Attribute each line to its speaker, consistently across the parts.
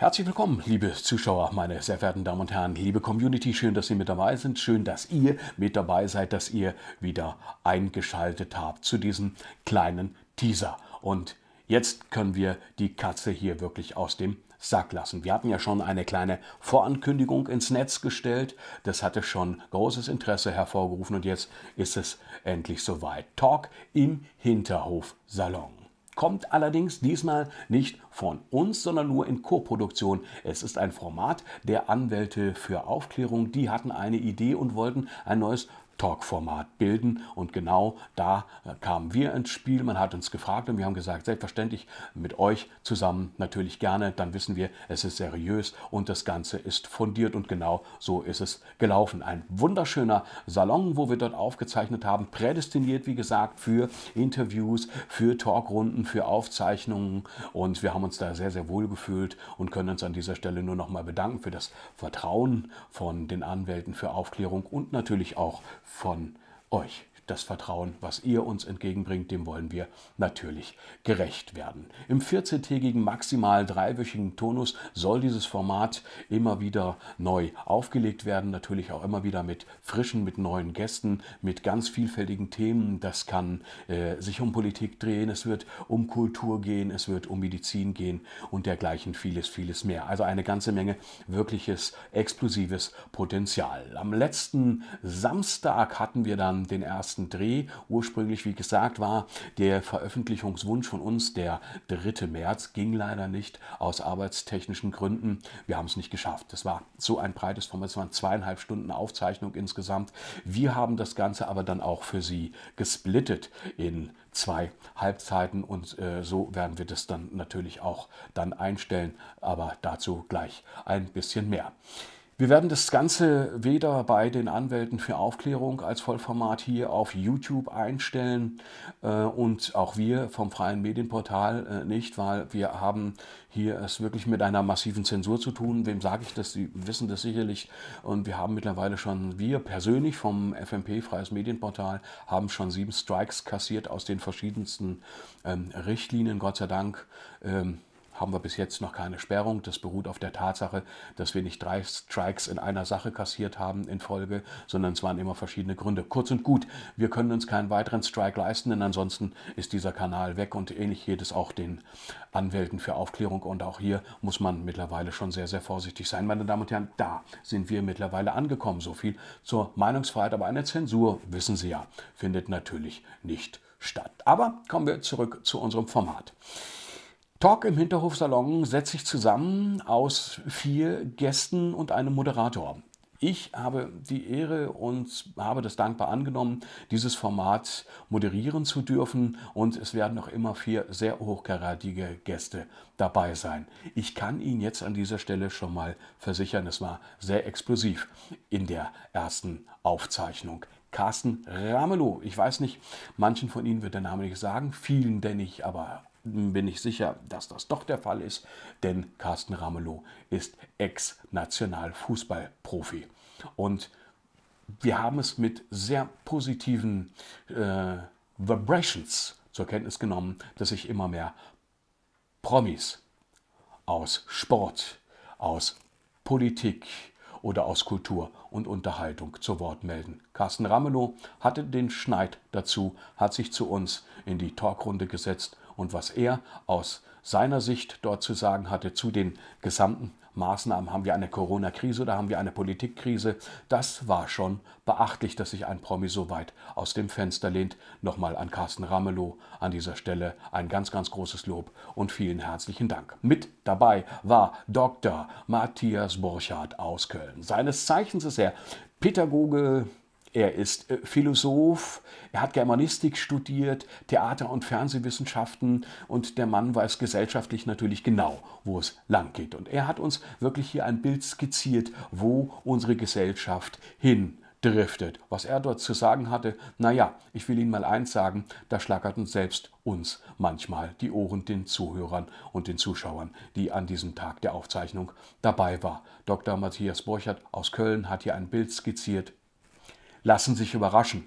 Speaker 1: Herzlich willkommen, liebe Zuschauer, meine sehr verehrten Damen und Herren, liebe Community, schön, dass Sie mit dabei sind, schön, dass ihr mit dabei seid, dass ihr wieder eingeschaltet habt zu diesem kleinen Teaser. Und jetzt können wir die Katze hier wirklich aus dem Sack lassen. Wir hatten ja schon eine kleine Vorankündigung ins Netz gestellt. Das hatte schon großes Interesse hervorgerufen und jetzt ist es endlich soweit. Talk im Hinterhof-Salon kommt allerdings diesmal nicht von uns, sondern nur in Koproduktion. Es ist ein Format der Anwälte für Aufklärung. Die hatten eine Idee und wollten ein neues Talk-Format bilden. Und genau da äh, kamen wir ins Spiel. Man hat uns gefragt und wir haben gesagt, selbstverständlich mit euch zusammen natürlich gerne. Dann wissen wir, es ist seriös und das Ganze ist fundiert. Und genau so ist es gelaufen. Ein wunderschöner Salon, wo wir dort aufgezeichnet haben, prädestiniert, wie gesagt, für Interviews, für Talkrunden, für Aufzeichnungen. Und wir haben uns da sehr, sehr wohl gefühlt und können uns an dieser Stelle nur noch mal bedanken für das Vertrauen von den Anwälten für Aufklärung und natürlich auch von euch das Vertrauen, was ihr uns entgegenbringt, dem wollen wir natürlich gerecht werden. Im 14-tägigen, maximal dreiwöchigen Tonus soll dieses Format immer wieder neu aufgelegt werden. Natürlich auch immer wieder mit frischen, mit neuen Gästen, mit ganz vielfältigen Themen. Das kann äh, sich um Politik drehen, es wird um Kultur gehen, es wird um Medizin gehen und dergleichen vieles, vieles mehr. Also eine ganze Menge wirkliches, explosives Potenzial. Am letzten Samstag hatten wir dann den ersten ersten Dreh. Ursprünglich, wie gesagt, war der Veröffentlichungswunsch von uns der 3. März, ging leider nicht aus arbeitstechnischen Gründen. Wir haben es nicht geschafft. Das war so ein breites Format, es waren zweieinhalb Stunden Aufzeichnung insgesamt. Wir haben das Ganze aber dann auch für Sie gesplittet in zwei Halbzeiten und äh, so werden wir das dann natürlich auch dann einstellen, aber dazu gleich ein bisschen mehr. Wir werden das Ganze weder bei den Anwälten für Aufklärung als Vollformat hier auf YouTube einstellen äh, und auch wir vom freien Medienportal äh, nicht, weil wir haben hier es wirklich mit einer massiven Zensur zu tun. Wem sage ich das? Sie wissen das sicherlich. Und wir haben mittlerweile schon, wir persönlich vom FMP Freies Medienportal, haben schon sieben Strikes kassiert aus den verschiedensten ähm, Richtlinien, Gott sei Dank. Ähm, haben wir bis jetzt noch keine Sperrung. Das beruht auf der Tatsache, dass wir nicht drei Strikes in einer Sache kassiert haben in Folge, sondern es waren immer verschiedene Gründe. Kurz und gut, wir können uns keinen weiteren Strike leisten, denn ansonsten ist dieser Kanal weg und ähnlich geht es auch den Anwälten für Aufklärung. Und auch hier muss man mittlerweile schon sehr, sehr vorsichtig sein. Meine Damen und Herren, da sind wir mittlerweile angekommen. So viel zur Meinungsfreiheit. Aber eine Zensur, wissen Sie ja, findet natürlich nicht statt. Aber kommen wir zurück zu unserem Format. Talk im Hinterhofsalon setzt sich zusammen aus vier Gästen und einem Moderator. Ich habe die Ehre und habe das dankbar angenommen, dieses Format moderieren zu dürfen und es werden noch immer vier sehr hochkarätige Gäste dabei sein. Ich kann Ihnen jetzt an dieser Stelle schon mal versichern, es war sehr explosiv in der ersten Aufzeichnung. Carsten Ramelow, ich weiß nicht, manchen von Ihnen wird der Name nicht sagen, vielen denn ich aber bin ich sicher, dass das doch der Fall ist, denn Carsten Ramelow ist ex nationalfußballprofi Und wir haben es mit sehr positiven äh, Vibrations zur Kenntnis genommen, dass sich immer mehr Promis aus Sport, aus Politik oder aus Kultur und Unterhaltung zu Wort melden. Carsten Ramelow hatte den Schneid dazu, hat sich zu uns in die Talkrunde gesetzt und was er aus seiner Sicht dort zu sagen hatte zu den gesamten Maßnahmen. Haben wir eine Corona-Krise oder haben wir eine Politikkrise? Das war schon beachtlich, dass sich ein Promi so weit aus dem Fenster lehnt. Nochmal an Carsten Ramelow an dieser Stelle ein ganz, ganz großes Lob und vielen herzlichen Dank. Mit dabei war Dr. Matthias Burchardt aus Köln. Seines Zeichens ist er Pädagoge, er ist äh, Philosoph, er hat Germanistik studiert, Theater- und Fernsehwissenschaften und der Mann weiß gesellschaftlich natürlich genau, wo es lang geht. Und er hat uns wirklich hier ein Bild skizziert, wo unsere Gesellschaft hindriftet. Was er dort zu sagen hatte, naja, ich will Ihnen mal eins sagen, da schlackerten selbst uns manchmal die Ohren den Zuhörern und den Zuschauern, die an diesem Tag der Aufzeichnung dabei war. Dr. Matthias Borchert aus Köln hat hier ein Bild skizziert lassen sich überraschen.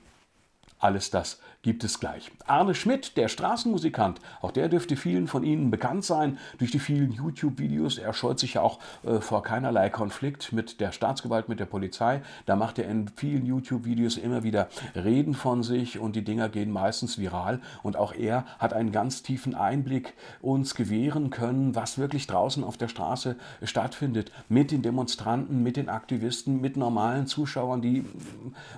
Speaker 1: Alles das gibt es gleich. Arne Schmidt, der Straßenmusikant, auch der dürfte vielen von Ihnen bekannt sein durch die vielen YouTube-Videos. Er scheut sich ja auch äh, vor keinerlei Konflikt mit der Staatsgewalt, mit der Polizei. Da macht er in vielen YouTube-Videos immer wieder Reden von sich und die Dinger gehen meistens viral. Und auch er hat einen ganz tiefen Einblick uns gewähren können, was wirklich draußen auf der Straße stattfindet. Mit den Demonstranten, mit den Aktivisten, mit normalen Zuschauern, die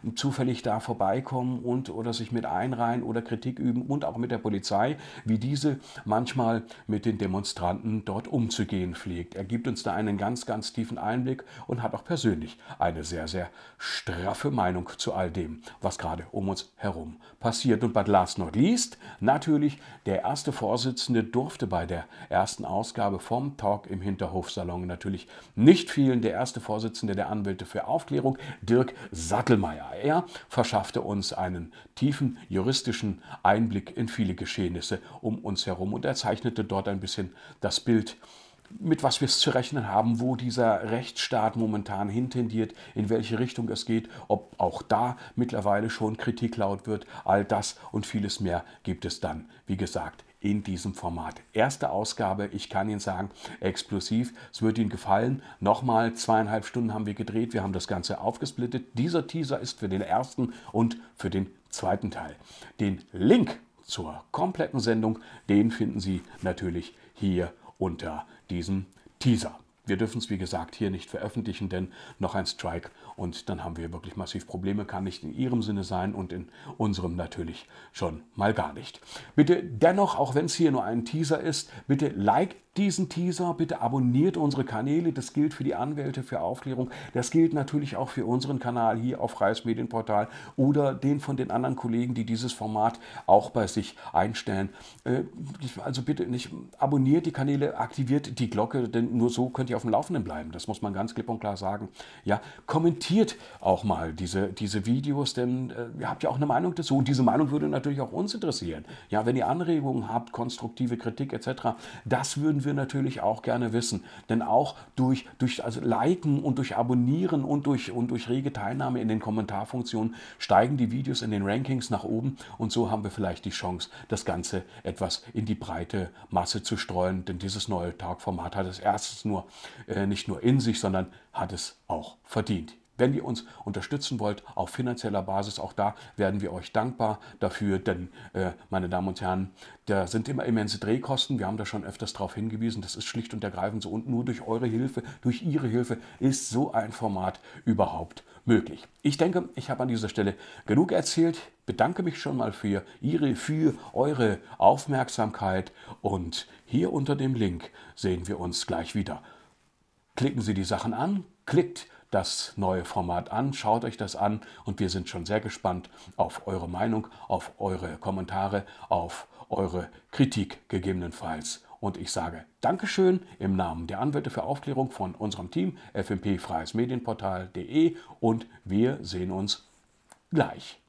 Speaker 1: mm, zufällig da vorbeikommen und oder sich mit ein einreihen oder Kritik üben und auch mit der Polizei, wie diese manchmal mit den Demonstranten dort umzugehen pflegt. Er gibt uns da einen ganz, ganz tiefen Einblick und hat auch persönlich eine sehr, sehr straffe Meinung zu all dem, was gerade um uns herum passiert. Und but last not least, natürlich, der erste Vorsitzende durfte bei der ersten Ausgabe vom Talk im Hinterhofsalon natürlich nicht fehlen. Der erste Vorsitzende der Anwälte für Aufklärung, Dirk Sattelmeier. Er verschaffte uns einen tiefen juristischen juristischen Einblick in viele Geschehnisse um uns herum und er zeichnete dort ein bisschen das Bild, mit was wir es zu rechnen haben, wo dieser Rechtsstaat momentan hintendiert, in welche Richtung es geht, ob auch da mittlerweile schon Kritik laut wird, all das und vieles mehr gibt es dann, wie gesagt, in diesem Format. Erste Ausgabe, ich kann Ihnen sagen, explosiv. Es wird Ihnen gefallen. Nochmal zweieinhalb Stunden haben wir gedreht. Wir haben das Ganze aufgesplittet. Dieser Teaser ist für den ersten und für den zweiten Teil. Den Link zur kompletten Sendung, den finden Sie natürlich hier unter diesem Teaser. Wir dürfen es, wie gesagt, hier nicht veröffentlichen, denn noch ein Strike und dann haben wir wirklich massiv Probleme. Kann nicht in Ihrem Sinne sein und in unserem natürlich schon mal gar nicht. Bitte dennoch, auch wenn es hier nur ein Teaser ist, bitte liked diesen Teaser, bitte abonniert unsere Kanäle. Das gilt für die Anwälte für Aufklärung. Das gilt natürlich auch für unseren Kanal hier auf Freies Medienportal oder den von den anderen Kollegen, die dieses Format auch bei sich einstellen. Äh, also bitte nicht abonniert die Kanäle, aktiviert die Glocke, denn nur so könnt ihr wirklich auf dem Laufenden bleiben. Das muss man ganz klipp und klar sagen. Ja, kommentiert auch mal diese, diese Videos, denn äh, ihr habt ja auch eine Meinung dazu. Und diese Meinung würde natürlich auch uns interessieren. Ja, wenn ihr Anregungen habt, konstruktive Kritik etc., das würden wir natürlich auch gerne wissen. Denn auch durch, durch also Liken und durch Abonnieren und durch, und durch rege Teilnahme in den Kommentarfunktionen steigen die Videos in den Rankings nach oben. Und so haben wir vielleicht die Chance, das Ganze etwas in die breite Masse zu streuen. Denn dieses neue Talk-Format hat als erstes nur äh, nicht nur in sich, sondern hat es auch verdient. Wenn ihr uns unterstützen wollt auf finanzieller Basis, auch da werden wir euch dankbar dafür, denn äh, meine Damen und Herren, da sind immer immense Drehkosten. Wir haben da schon öfters darauf hingewiesen. Das ist schlicht und ergreifend so. Und nur durch eure Hilfe, durch ihre Hilfe ist so ein Format überhaupt möglich. Ich denke, ich habe an dieser Stelle genug erzählt. Bedanke mich schon mal für Ihre, für eure Aufmerksamkeit und hier unter dem Link sehen wir uns gleich wieder klicken Sie die Sachen an, klickt das neue Format an, schaut euch das an und wir sind schon sehr gespannt auf eure Meinung, auf eure Kommentare, auf eure Kritik gegebenenfalls. Und ich sage Dankeschön im Namen der Anwälte für Aufklärung von unserem Team fmp freies Medienportal.de und wir sehen uns gleich.